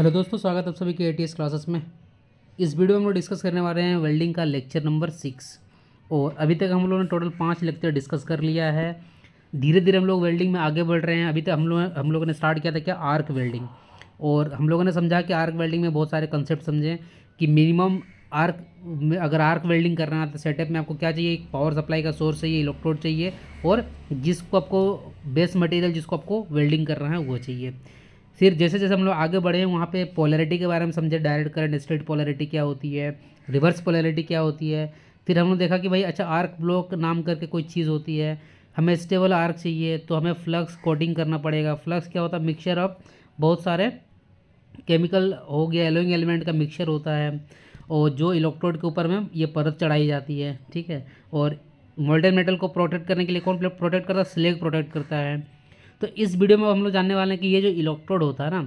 hello दोस्तों स्वागत आप सभी के ए क्लासेस में इस वीडियो में हम लोग डिस्कस करने वाले हैं वेल्डिंग का लेक्चर नंबर सिक्स और अभी तक हम लोगों ने टोटल पाँच लेक्चर डिस्कस कर लिया है धीरे धीरे हम लोग वेल्डिंग में आगे बढ़ रहे हैं अभी तक हम लोग हम लोगों ने स्टार्ट किया था क्या आर्क वेल्डिंग और हम लोगों ने समझा कि आर्क वेल्डिंग में बहुत सारे कंसेप्ट समझें कि मिनिमम आर्क में अगर आर्क वेल्डिंग करना है तो सेटअप में आपको क्या चाहिए एक पावर सप्लाई का सोर्स चाहिए इलेक्ट्रोड चाहिए और जिसको आपको बेस मटेरियल जिसको आपको वेल्डिंग करना है वो चाहिए फिर जैसे जैसे हम लोग आगे बढ़े वहाँ पे पोलैरिटी के बारे में समझे डायरेक्ट करंट स्ट्रेट पोलैरिटी क्या होती है रिवर्स पोलैरिटी क्या होती है फिर हमने देखा कि भाई अच्छा आर्क ब्लॉक नाम करके कोई चीज़ होती है हमें स्टेबल आर्क चाहिए तो हमें फ्लक्स कोडिंग करना पड़ेगा फ्लक्स क्या होता है मिक्सचर ऑफ बहुत सारे केमिकल हो गया एलोइंग एलिमेंट का मिक्सचर होता है और जो इलेक्ट्रोड के ऊपर में ये परत चढ़ाई जाती है ठीक है और मोल्डन मेटल को प्रोटेक्ट करने के लिए कौन प्रोटेक्ट करता है स्लेग प्रोटेक्ट करता है तो इस वीडियो में हम लोग जानने वाले हैं कि ये जो इलेक्ट्रोड होता है ना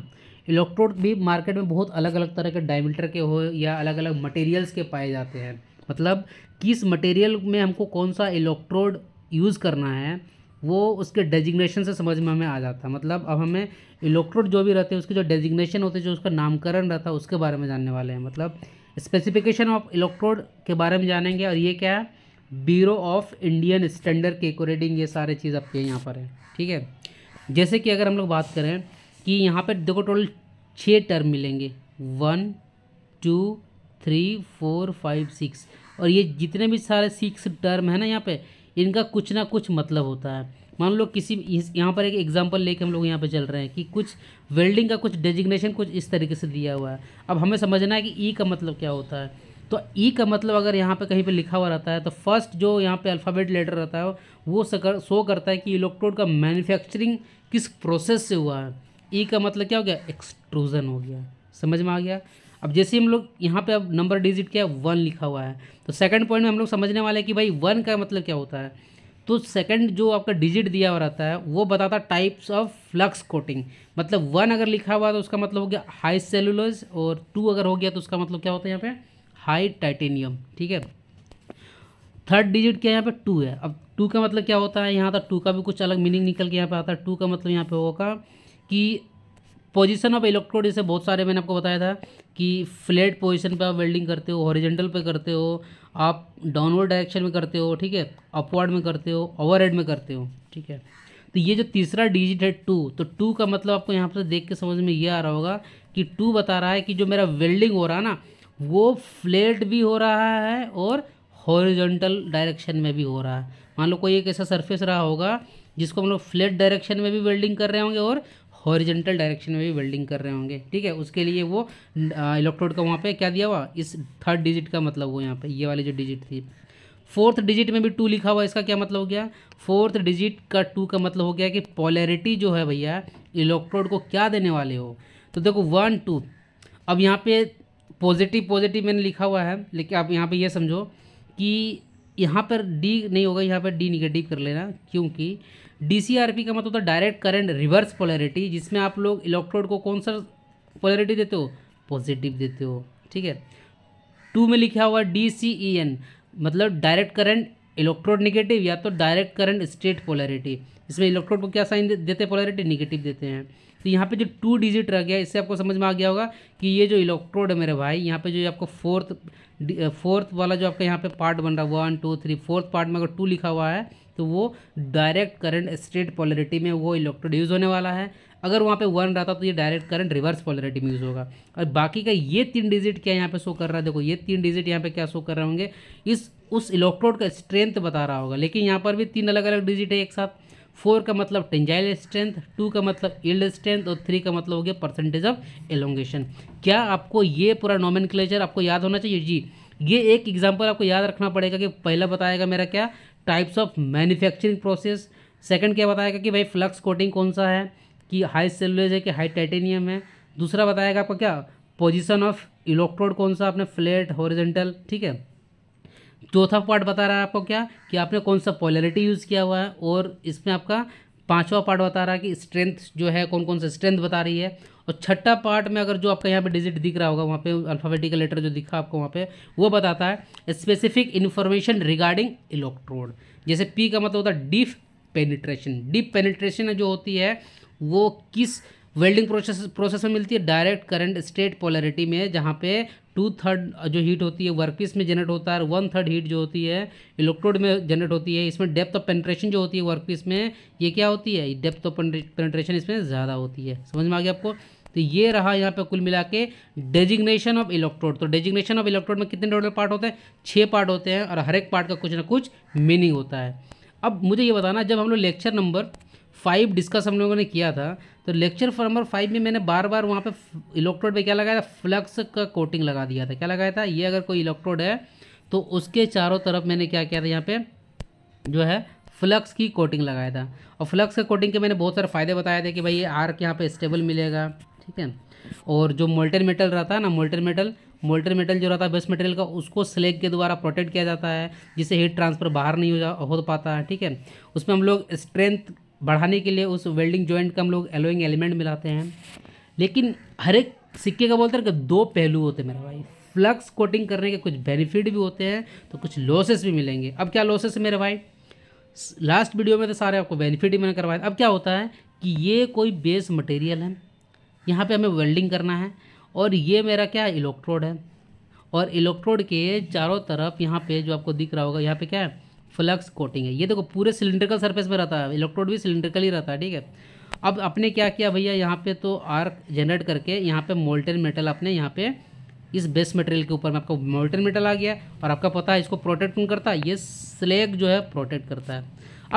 इलेक्ट्रोड भी मार्केट में बहुत अलग अलग तरह के डायमीटर के हो या अलग अलग मटेरियल्स के पाए जाते हैं मतलब किस मटेरियल में हमको कौन सा इलेक्ट्रोड यूज़ करना है वो उसके डेजिग्नेशन से समझ में हमें आ जाता है मतलब अब हमें इलेक्ट्रोड जो भी रहते हैं उसके जो डेजिग्नेशन होते हैं जो उसका नामकरण रहता है उसके बारे में जानने वाले हैं मतलब स्पेसिफिकेशन ऑफ इलेक्ट्रोड के बारे में जानेंगे और ये क्या है ब्यूरो ऑफ इंडियन स्टैंडर्ड के अकॉर्डिंग ये सारे चीज़ आपके यहाँ पर है ठीक है जैसे कि अगर हम लोग बात करें कि यहाँ पर देखो टोटल छः टर्म मिलेंगे one two three four five six और ये जितने भी सारे सिक्स टर्म है ना यहाँ पे इनका कुछ ना कुछ मतलब होता है मान लो किसी यहाँ पर एक एग्जांपल लेके हम लोग यहाँ पे चल रहे हैं कि कुछ वेल्डिंग का कुछ डेजिग्नेशन कुछ इस तरीके से दिया हुआ है अब हमें समझना है कि ई e का मतलब क्या होता है तो ई e का मतलब अगर यहाँ पे कहीं पे लिखा हुआ रहता है तो फर्स्ट जो यहाँ पे अल्फ़ाबेट लेटर रहता है वो सकर शो करता है कि इलेक्ट्रोड का मैन्युफैक्चरिंग किस प्रोसेस से हुआ है ई e का मतलब क्या हो गया एक्सट्रूज़न हो गया समझ में आ गया अब जैसे हम लोग यहाँ पे अब नंबर डिजिट क्या है वन लिखा हुआ है तो सेकेंड पॉइंट में हम लोग समझने वाले हैं कि भाई वन का मतलब क्या होता है तो सेकंड जो आपका डिजिट दिया हुआ रहता है वो बताता टाइप्स ऑफ फ्लक्स कोटिंग मतलब वन अगर लिखा हुआ तो उसका मतलब हो गया हाई सेलुलोज और टू अगर हो गया तो उसका मतलब क्या होता है यहाँ पे हाई टाइटेनियम ठीक है थर्ड डिजिट क्या यहाँ पे टू है अब टू का मतलब क्या होता है यहाँ तक तो टू का भी कुछ अलग मीनिंग निकल के यहाँ पे आता है टू का मतलब यहाँ पे होगा कि पोजीशन ऑफ इलेक्ट्रोड जैसे बहुत सारे मैंने आपको बताया था कि फ्लैट पोजीशन पे आप वेल्डिंग करते हो हॉरिजेंटल पे करते हो आप डाउनवर्ड डायरेक्शन में करते हो ठीक है अपवर्ड में करते हो ओवर में करते हो ठीक है तो ये जो तीसरा डिजिट है टू तो टू का मतलब आपको यहाँ पर देख के समझ में ये आ रहा होगा कि टू बता रहा है कि जो मेरा वेल्डिंग हो रहा है ना वो फ्लेट भी हो रहा है और हॉरिजॉन्टल डायरेक्शन में भी हो रहा है मान लो कोई एक ऐसा सरफेस रहा होगा जिसको हम लोग फ्लेट डायरेक्शन में भी वेल्डिंग कर रहे होंगे और हॉरिजेंटल डायरेक्शन में भी वेल्डिंग कर रहे होंगे ठीक है उसके लिए वो इलेक्ट्रोड का वहाँ पे क्या दिया हुआ इस थर्ड डिजिट का मतलब हुआ यहाँ पे ये वाली जो डिजिट थी फोर्थ डिजिट में भी टू लिखा हुआ इसका क्या मतलब हो गया फोर्थ डिजिट का टू का मतलब हो गया कि पॉलरिटी जो है भैया इलेक्ट्रोड को क्या देने वाले हो तो देखो वन टू अब यहाँ पे पॉजिटिव पॉजिटिव मैंने लिखा हुआ है लेकिन आप यहाँ पे ये समझो कि यहाँ पर डी नहीं होगा यहाँ पर डी निगेटिव कर लेना क्योंकि डी का मतलब होता है डायरेक्ट करंट रिवर्स पोलैरिटी जिसमें आप लोग इलेक्ट्रोड को कौन सा पोलैरिटी देते हो पॉजिटिव देते हो ठीक है टू में लिखा हुआ डी सी ई एन मतलब डायरेक्ट करंट इलेक्ट्रोड निगेटिव या तो डायरेक्ट करंट स्ट्रेट पोलैरिटी इसमें इलेक्ट्रोड को क्या साइन देते हैं पोलैरिटी निगेटिव देते हैं तो यहाँ पे जो टू डिजिट रह गया इससे आपको समझ में आ गया होगा कि ये जो इलेक्ट्रोड है मेरे भाई यहाँ पे जो आपको फोर्थ फोर्थ वाला जो आपका यहाँ पे पार्ट बन रहा है one two three fourth part में अगर टू लिखा हुआ है तो वो डायरेक्ट करंट स्ट्रेट पॉलरिटी में वो इलेक्ट्रोड यूज़ होने वाला है अगर वहाँ पे वन रहता तो ये डायरेक्ट करंट रिवर्स पॉलरिटी में यूज़ होगा और बाकी का ये तीन डिजिट क्या यहाँ पे शो कर रहा है देखो ये तीन डिजिट यहाँ पे क्या शो कर रहे होंगे इस उस इलेक्ट्रोड का स्ट्रेंथ बता रहा होगा लेकिन यहाँ पर भी तीन अलग अलग डिजिट है एक साथ फोर का मतलब टेंजाइल स्ट्रेंथ टू का मतलब इल्ड स्ट्रेंथ और थ्री का मतलब हो गया परसेंटेज ऑफ एलोंगेशन क्या आपको ये पूरा नॉमिन आपको याद होना चाहिए जी ये एक एग्जाम्पल आपको याद रखना पड़ेगा कि पहला बताएगा मेरा क्या types of manufacturing process second क्या बताएगा कि भाई फ्लक्स कोटिंग कौन सा है कि हाई सेलुलेज है कि हाई टाइटेनियम है दूसरा बताएगा आपका क्या पोजीशन ऑफ इलेक्ट्रोड कौन सा आपने फ्लैट हॉरिजेंटल ठीक है चौथा पार्ट बता रहा है आपको क्या कि आपने कौन सा पॉलरिटी यूज़ किया हुआ है और इसमें आपका पांचवा पार्ट बता रहा है कि स्ट्रेंथ जो है कौन कौन सा स्ट्रेंथ बता रही है और छठा पार्ट में अगर जो आपका यहाँ पे डिजिट दिख रहा होगा वहाँ पे अल्फ़ाबेटिकल लेटर जो दिखा आपको वहाँ पे वो बताता है स्पेसिफिक इन्फॉर्मेशन रिगार्डिंग इलेक्ट्रोड जैसे पी का मतलब होता है डीप पेनिट्रेशन डीप पेनिट्रेशन जो होती है वो किस वेल्डिंग प्रोसेस प्रोसेस में मिलती है डायरेक्ट करंट स्टेट पोलरिटी में जहाँ पे टू थर्ड जो हीट होती है वर्कपीस में जनरेट होता है वन थर्ड हीट जो होती है इलेक्ट्रोड में जनरेट होती है इसमें डेप्थ ऑफ पेंट्रेशन जो होती है वर्कपीस में ये क्या होती है डेप्थ ऑफ पेंट्रेशन इसमें ज़्यादा होती है समझ में आ गया आपको तो ये रहा यहाँ पे कुल मिला के डेजिग्नेशन ऑफ इलेक्ट्रोड तो डेजिग्नेशन ऑफ इलेक्ट्रोड में कितने टोटल पार्ट होते हैं छः पार्ट होते हैं और हर एक पार्ट का कुछ ना कुछ मीनिंग होता है अब मुझे ये बताना जब हम लोग लेक्चर नंबर फाइव डिस्कस हम लोगों ने किया था तो लेक्चर फॉर नंबर फाइव में मैंने बार बार वहाँ पे इलेक्ट्रोड पे क्या लगाया था फ्लक्स का कोटिंग लगा दिया था क्या लगाया था ये अगर कोई इलेक्ट्रोड है तो उसके चारों तरफ मैंने क्या किया था यहाँ पे जो है फ्लक्स की कोटिंग लगाया था और फ्लक्स का कोटिंग के मैंने बहुत सारे फ़ायदे बताए थे कि भाई ये आर्क यहाँ पर स्टेबल मिलेगा ठीक है और जो मोल्टन मेटल रहता है ना मोल्टन मेटल मोल्टन मेटल जो रहता है बेस्ट मटेरियल का उसको स्लेग के द्वारा प्रोटेक्ट किया जाता है जिससे हीट ट्रांसफ़र बाहर नहीं हो जा हो पाता है ठीक है उसमें हम लोग स्ट्रेंथ बढ़ाने के लिए उस वेल्डिंग ज्वाइंट का हम लोग एलोइंग एलिमेंट मिलाते हैं लेकिन हर एक सिक्के का बोलते हैं कि दो पहलू होते हैं मेरा भाई फ्लक्स कोटिंग करने के कुछ बेनिफिट भी होते हैं तो कुछ लॉसेस भी मिलेंगे अब क्या लॉसेस है मेरे भाई लास्ट वीडियो में तो सारे आपको बेनिफिट ही मैंने करवाया अब क्या होता है कि ये कोई बेस मटेरियल है यहाँ पे हमें वेल्डिंग करना है और ये मेरा क्या इलेक्ट्रोड है और इलेक्ट्रोड के चारों तरफ यहाँ पे जो आपको दिख रहा होगा यहाँ पे क्या है फ्लक्स कोटिंग है ये देखो पूरे सिलेंड्रिकल सर्फेस में रहता है इलेक्ट्रोड भी सिलेंड्रिकल ही रहता है ठीक है अब अपने क्या किया भैया यहाँ पे तो आर्क जनरेट करके यहाँ पे मोल्टेन मेटल अपने यहाँ पे इस बेस मटेरियल के ऊपर में आपका मोल्टेन मेटल आ गया और आपका पता है इसको प्रोटेक्ट कौन करता है ये स्लेग जो है प्रोटेक्ट करता है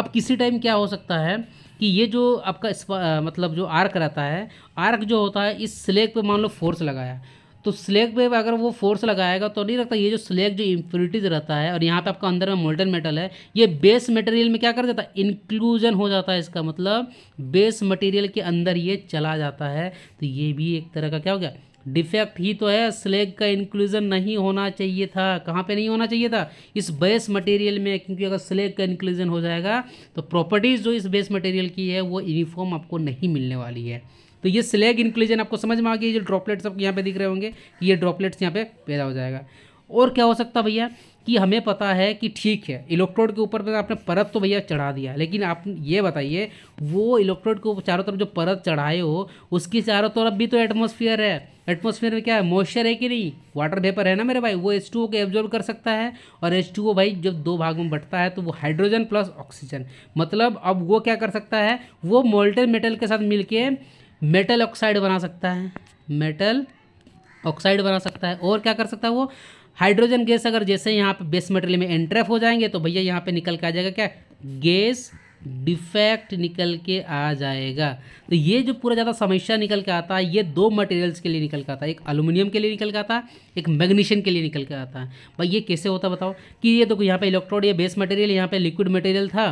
अब किसी टाइम क्या हो सकता है कि ये जो आपका मतलब जो आर्क रहता है आर्क जो होता है इस स्लेग पे मान लो फोर्स लगाया तो स्लेग पे अगर वो फोर्स लगाएगा तो नहीं लगता ये जो स्लेग जो इम्प्योरिटीज रहता है और यहाँ पे आपका अंदर में मोल्टन मेटल है ये बेस मटेरियल में क्या कर देता है इंक्लूजन हो जाता है इसका मतलब बेस मटेरियल के अंदर ये चला जाता है तो ये भी एक तरह का क्या हो गया डिफेक्ट ही तो है स्लेग का इंक्लूजन नहीं होना चाहिए था कहाँ पे नहीं होना चाहिए था इस बेस मटेरियल में क्योंकि अगर स्लेग का इंक्लूजन हो जाएगा तो प्रॉपर्टीज़ जो इस बेस मटेरियल की है वो यूनिफॉर्म आपको नहीं मिलने वाली है तो ये स्लैग इंक्लूजन आपको समझ में आ गया ये जो ड्रॉपलेट्स आपको यहाँ पे दिख रहे होंगे कि ये ड्रॉपलेट्स यहाँ पे पैदा हो जाएगा और क्या हो सकता भैया कि हमें पता है कि ठीक है इलेक्ट्रोड के ऊपर आपने परत तो भैया चढ़ा दिया लेकिन आप ये बताइए वो इलेक्ट्रोड के चारों तरफ जो परत चढ़ाए हो उसकी चारों तरफ भी तो एटमोसफियर है एटमोसफियर में क्या है मॉइस्चर है कि नहीं वाटर वेपर है ना मेरे भाई वो एच टू को एब्जॉर्व कर सकता है और एच टू ओ भाई जब दो भाग में बटता है तो वो हाइड्रोजन प्लस ऑक्सीजन मतलब अब वो क्या कर सकता है वो मोल्टेड मेटल के साथ मिलके मेटल ऑक्साइड बना सकता है मेटल ऑक्साइड बना सकता है और क्या कर सकता है वो हाइड्रोजन गैस अगर जैसे यहाँ पे बेस मटेरियल में एंट्रेफ हो जाएंगे तो भैया यहाँ पे निकल के आ जाएगा क्या गैस डिफेक्ट निकल के आ जाएगा तो ये जो पूरा ज़्यादा समस्या निकल के आता है ये दो मटेरियल्स के लिए निकल के आता है एक अलूमिनियम के लिए निकल के आता है एक मैग्नीशियम के लिए निकल के आता है भाई ये कैसे होता बताओ कि ये देखो तो यहाँ पे इलेक्ट्रोड ये बेस मटेरियल यहाँ पे लिक्विड मटेरियल था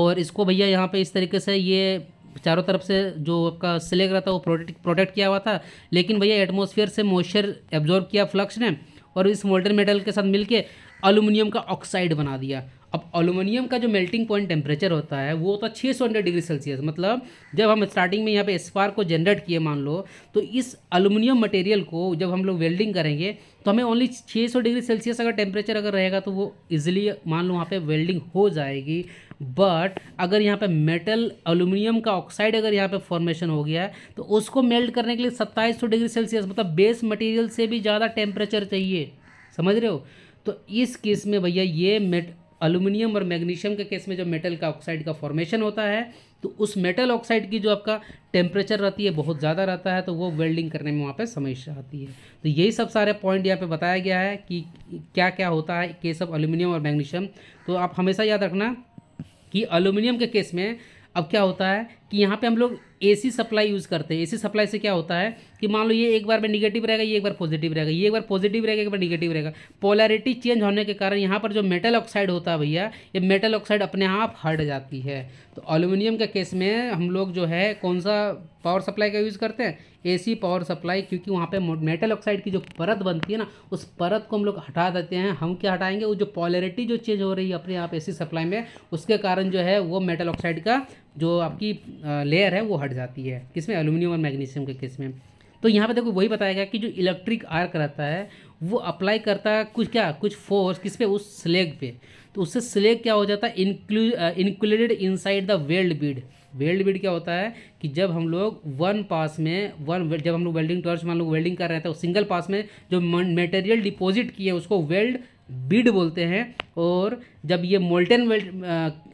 और इसको भैया यहाँ पे इस तरीके से ये चारों तरफ से जो आपका स्लेग रहा था वो प्रोटेक्ट प्रोटेक्ट किया हुआ था लेकिन भैया एटमोसफियर से मॉइस्चर एब्जॉर्ब किया फ्लक्स ने और इस मोल्टन मेटल के साथ मिलकर अलूमिनियम का ऑक्साइड बना दिया अब अलूमिनियम का जो मेल्टिंग पॉइंट टेम्परेचर होता है वो होता है छः सौ डिग्री सेल्सियस मतलब जब हम स्टार्टिंग में यहाँ पे स्पार्क को जनरेट किए मान लो तो इस अलूमिनियम मटेरियल को जब हम लोग वेल्डिंग करेंगे तो हमें ओनली 600 डिग्री सेल्सियस अगर टेम्परेचर अगर रहेगा तो वो ईजिली मान लो वहाँ पे वेल्डिंग हो जाएगी बट अगर यहाँ पे मेटल अलूमिनियम का ऑक्साइड अगर यहाँ पे फॉर्मेशन हो गया है तो उसको मेल्ट करने के लिए 2700 डिग्री सेल्सियस मतलब बेस मटेरियल से भी ज़्यादा टेम्परेचर चाहिए समझ रहे हो तो इस केस में भैया ये मेट अल्यूमिनियम और मैग्नीशियम के केस में जो मेटल का ऑक्साइड का फॉर्मेशन होता है तो उस मेटल ऑक्साइड की जो आपका टेम्परेचर रहती है बहुत ज़्यादा रहता है तो वो वेल्डिंग करने में वहाँ पे समस्या आती है तो यही सब सारे पॉइंट यहाँ पे बताया गया है कि क्या क्या होता है केस ऑफ अल्यूमिनियम और मैग्नीशियम तो आप हमेशा याद रखना कि अल्यूमिनियम के केस में अब क्या होता है कि यहाँ पे हम लोग एसी सप्लाई यूज़ करते हैं एसी सप्लाई से क्या होता है कि मान लो ये एक बार में निगेटिव रहेगा ये एक बार पॉजिटिव रहेगा ये एक बार पॉजिटिव रहेगा एक बार निगेटिव रहेगा पोलैरिटी चेंज होने के कारण यहाँ पर जो मेटल ऑक्साइड होता है भैया ये मेटल ऑक्साइड अपने आप हाँ हट जाती है तो अलूमिनियम के केस में हम लोग जो है कौन सा पावर सप्लाई का यूज़ करते हैं ए पावर सप्लाई क्योंकि वहाँ पर मेटल ऑक्साइड की जो परत बनती है ना उस परत को हम लोग हटा देते हैं हम क्या हटाएंगे वो जो पॉलरिटी जो चेंज हो रही है अपने आप ए सप्लाई में उसके कारण जो है वो मेटल ऑक्साइड का जो आपकी लेयर है वो हट जाती है किसमें एलुमिनियम और मैग्नीशियम के किस में तो यहाँ पे देखो वही बताया गया कि जो इलेक्ट्रिक आर्क रहता है वो अप्लाई करता है कुछ क्या कुछ फोर्स किस पे उस स्लेग पे तो उससे स्लेग क्या हो जाता है inclu included inside the weld bead weld bead क्या होता है कि जब हम लोग वन पास में वन जब हम लोग वेल्डिंग टॉर्च मान लो वेल्डिंग कर रहे थे सिंगल पास में जो मटेरियल डिपोजिट किए उसको वेल्ड बीड बोलते हैं और जब ये मोल्टेन वेल्ड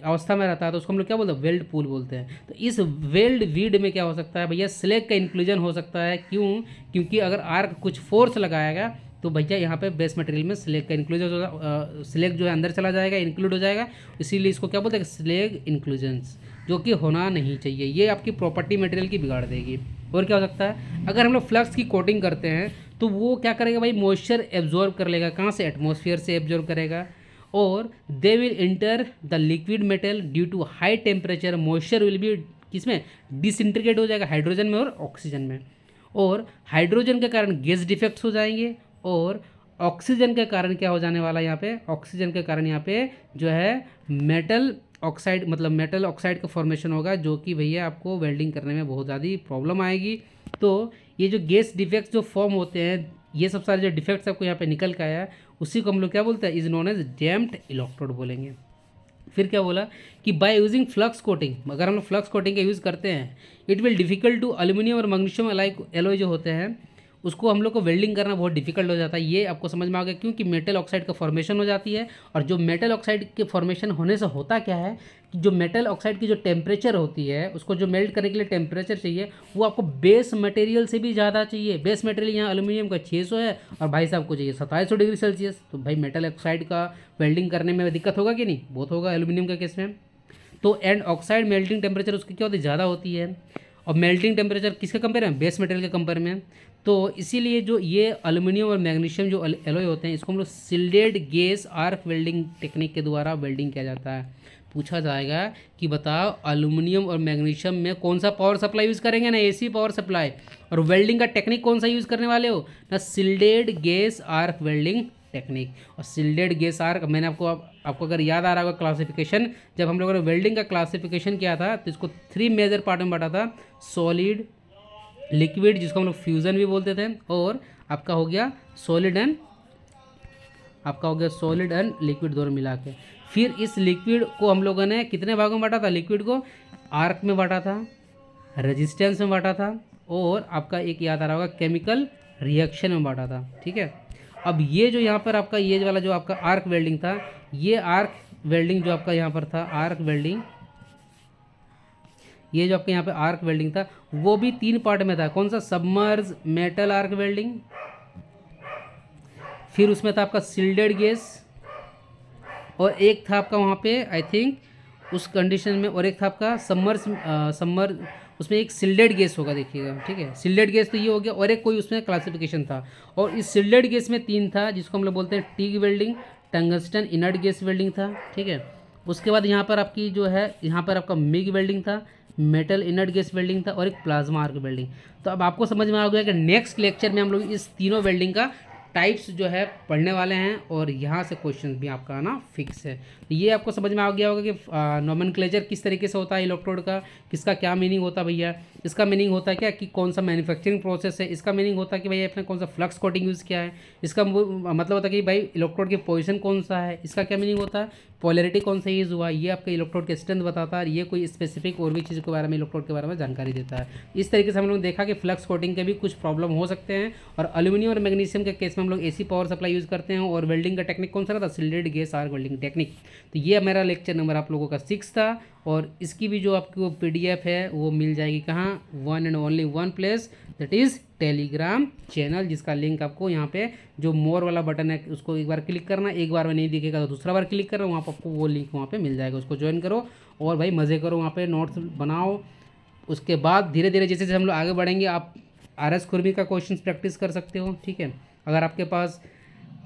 अवस्था में रहता है तो उसको हम लोग क्या बोलते हैं वेल्ड पूल बोलते हैं तो इस वेल्ड वीड में क्या हो सकता है भैया स्लेग का इंक्लूजन हो सकता है क्यों क्योंकि अगर आर कुछ फोर्स लगाएगा तो भैया यहाँ पे बेस मटेरियल में स्लेग का इंक्लूजन स्लेग जो है अंदर चला जाएगा इंक्लूड हो जाएगा इसीलिए इसको क्या बोलते हैं स्लेग इंक्लूजन्स जो कि होना नहीं चाहिए ये आपकी प्रॉपर्टी मटेरियल की बिगाड़ देगी और क्या हो सकता है अगर हम लोग फ्लक्स की कोटिंग करते हैं तो वो क्या करेगा भाई मॉइस्चर एब्जॉर्ब कर लेगा कहाँ से एटमोसफियर से एब्जॉर्ब करेगा और they will enter the liquid metal due to high temperature moisture will be किसमें डिसइंट्रीगेट हो जाएगा हाइड्रोजन में और ऑक्सीजन में और हाइड्रोजन के कारण गैस डिफेक्ट्स हो जाएंगे और ऑक्सीजन के कारण क्या हो जाने वाला है यहाँ पे ऑक्सीजन के कारण यहाँ पे जो है मेटल ऑक्साइड मतलब मेटल ऑक्साइड का फॉर्मेशन होगा जो कि भैया आपको वेल्डिंग करने में बहुत ज़्यादा प्रॉब्लम आएगी तो ये जो गैस डिफेक्ट्स जो फॉर्म होते हैं ये सब सारे जो डिफेक्ट्स आपको यहाँ पे निकल के आया है उसी को हम लोग क्या बोलते हैं is known as damped electrode बोलेंगे फिर क्या बोला कि बाय यूजिंग फ्लक्स कोटिंग अगर हम लोग फ्लक्स कोटिंग का यूज़ करते हैं it will difficult to aluminium और मैग्नीशियम अलाइक एलोय जो होते हैं उसको हम लोग को वेल्डिंग करना बहुत डिफिकल्ट हो जाता है ये आपको समझ में आ गया क्योंकि मेटल ऑक्साइड का फॉर्मेशन हो जाती है और जो मेटल ऑक्साइड के फॉर्मेशन होने से होता क्या है जो मेटल ऑक्साइड की जो टेम्परेचर होती है उसको जो मेल्ट करने के लिए टेम्परेचर चाहिए वो आपको बेस मटेरियल से भी ज़्यादा चाहिए बेस मटेरियल यहाँ एलुमिनियम का 600 है और भाई साहब को चाहिए सताईस डिग्री सेल्सियस तो भाई मेटल ऑक्साइड का वेल्डिंग करने में दिक्कत होगा कि नहीं बहुत होगा एलुमिनियम का केस में तो एंड ऑक्साइड मेल्टिंग टेम्परेचर उसकी क्या होती है ज़्यादा होती है और मेल्टिंग टेम्परेचर किसके कंपेयर में बेस मटेरियल के कंपेयर में तो इसीलिए जो ये अल्यूमिनियम और मैग्नीशियम जो एलोय होते हैं इसको हम लोग shielded gas arc welding technique के द्वारा वेल्डिंग किया जाता है पूछा जाएगा कि बताओ अलूमिनियम और मैग्नीशियम में कौन सा पावर सप्लाई यूज़ करेंगे ना एसी पावर सप्लाई और वेल्डिंग का टेक्निक कौन सा यूज़ करने वाले हो ना shielded gas arc welding technique और सिल्डेड गैस आर्क मैंने आपको आप, आपको अगर याद आ रहा होगा क्लासिफिकेशन जब हम लोगों ने वेल्डिंग का क्लासिफिकेशन किया था तो इसको थ्री मेजर पार्ट में बांटा था सॉलिड लिक्विड जिसको हम लोग फ्यूज़न भी बोलते थे और आपका हो गया सॉलिड एंड आपका हो गया सॉलिड एंड लिक्विड दोनों मिला के फिर इस लिक्विड को हम लोगों ने कितने भागों में बांटा था लिक्विड को आर्क में बांटा था रेजिस्टेंस में बांटा था और आपका एक याद आ रहा होगा केमिकल रिएक्शन में बांटा था ठीक है अब ये जो यहाँ पर आपका ये वाला जो आपका आर्क वेल्डिंग था ये आर्क वेल्डिंग जो आपका यहाँ पर था आर्क वेल्डिंग ये जो आपके यहाँ पे आर्क वेल्डिंग था वो भी तीन पार्ट में था कौन सा सबमर्ज मेटल आर्क वेल्डिंग फिर उसमें था आपका सिल्डेड गैस और एक था आपका वहाँ पे आई थिंक उस कंडीशन में और एक था आपका समर सम्मर उसमें एक सिल्डेड गैस होगा देखिएगा ठीक है सिल्डेड गैस तो ये हो गया और एक कोई उसमें क्लासिफिकेशन था और इस सिल्डेड गैस में तीन था जिसको हम लोग बोलते हैं TIG welding tungsten inert gas welding था ठीक है उसके बाद यहाँ पर आपकी जो है यहाँ पर आपका मिग वेल्डिंग था मेटल इनर्ट गैस वेल्डिंग था और एक प्लाज्मा आर्क वेल्डिंग तो अब आपको समझ में आ गया कि नेक्स्ट लेक्चर में हम लोग इस तीनों वेल्डिंग का टाइप्स जो है पढ़ने वाले हैं और यहाँ से क्वेश्चन भी आपका आना फिक्स है तो ये आपको समझ में आ गया होगा कि नॉमन किस तरीके से होता है इलेक्ट्रोड का किसका क्या मीनिंग होता है भैया इसका मीनिंग होता है क्या कि कौन सा मैन्युफैक्चरिंग प्रोसेस है इसका मीनिंग होता है कि भाई आपने कौन सा फ्लक्स कोटिंग यूज़ किया है इसका मतलब होता है कि भाई इलेक्ट्रोड की पोजिशन कौन सा है इसका क्या मीनिंग होता है पॉलरिटी कौन सा यूज़ हुआ ये आपके इलेक्ट्रोड के स्ट्रेंथ बताता है ये कोई स्पेसिफिक और भी चीज़ के बारे में इलेक्ट्रोड के बारे में जानकारी देता है इस तरीके से हम लोग देखा कि फ्लक्स कोटिंग के भी कुछ प्रॉब्लम हो सकते हैं और अल्यूमिनियम और मैग्नीशियम के केस में हम लोग एसी पावर सप्लाई यूज़ करते हैं और वेल्डिंग का टेक्निक कौन सा था shielded gas arc welding technique तो ये मेरा लेक्चर नंबर आप लोगों का सिक्स था और इसकी भी जो आपको पी है वो मिल जाएगी कहाँ one and only one place that is Telegram channel जिसका लिंक आपको यहाँ पे जो मोर वाला बटन है उसको एक बार क्लिक करना एक बार में नहीं दिखेगा तो दूसरा बार क्लिक करना वहाँ पर आपको वो लिंक वहाँ पर मिल जाएगा उसको ज्वाइन करो और भाई मज़े करो वहाँ पे नोट्स बनाओ उसके बाद धीरे धीरे जैसे जैसे हम लोग आगे बढ़ेंगे आप आर एस खुरमी का क्वेश्चन प्रैक्टिस कर सकते हो ठीक है अगर आपके पास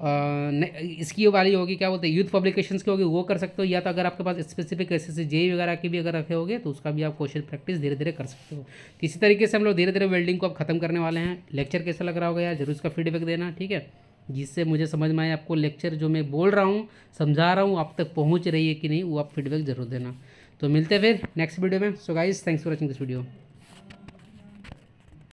इसकी वाली होगी क्या बोलते हैं यूथ पब्लिकेशंस की होगी वो कर सकते हो या तो अगर आपके पास स्पेसिफिक एस एस जे वगैरह की भी अगर रखे होगे तो उसका भी आप क्वेश्चन प्रैक्टिस धीरे धीरे कर सकते हो तो इसी तरीके से हम लोग धीरे धीरे वेल्डिंग को अब खत्म करने वाले हैं लेक्चर कैसा लग रहा होगा यार जरूर उसका फीडबैक देना ठीक है जिससे मुझे समझ में आए आपको लेक्चर जो मैं बोल रहा हूँ समझा रहा हूँ आप तक पहुँच रही है कि नहीं वो आप फीडबैक जरूर देना तो मिलते फिर नेक्स्ट वीडियो में so guys thanks for watching this video